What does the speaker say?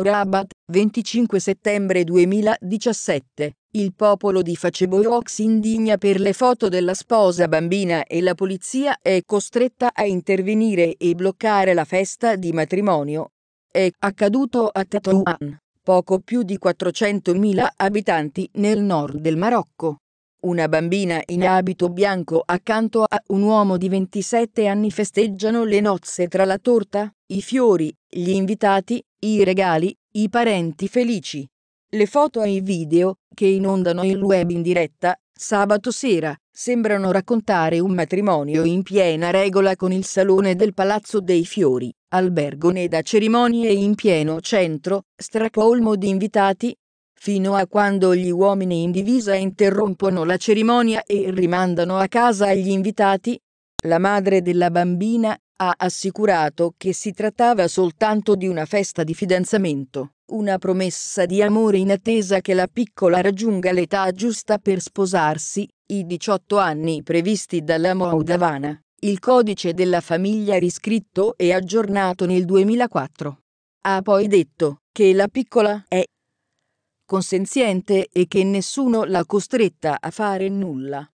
Rabat, 25 settembre 2017. Il popolo di Facebook si indigna per le foto della sposa bambina e la polizia è costretta a intervenire e bloccare la festa di matrimonio. È accaduto a Tetouan, poco più di 400.000 abitanti nel nord del Marocco. Una bambina in abito bianco accanto a un uomo di 27 anni festeggiano le nozze tra la torta, i fiori, gli invitati, i regali, i parenti felici. Le foto e i video, che inondano il web in diretta, sabato sera, sembrano raccontare un matrimonio in piena regola con il salone del Palazzo dei Fiori, albergo né da cerimonie in pieno centro, stracolmo di invitati, fino a quando gli uomini in divisa interrompono la cerimonia e rimandano a casa gli invitati, la madre della bambina ha assicurato che si trattava soltanto di una festa di fidanzamento, una promessa di amore in attesa che la piccola raggiunga l'età giusta per sposarsi, i 18 anni previsti dalla Moudavana, il codice della famiglia riscritto e aggiornato nel 2004. Ha poi detto che la piccola è consenziente e che nessuno l'ha costretta a fare nulla.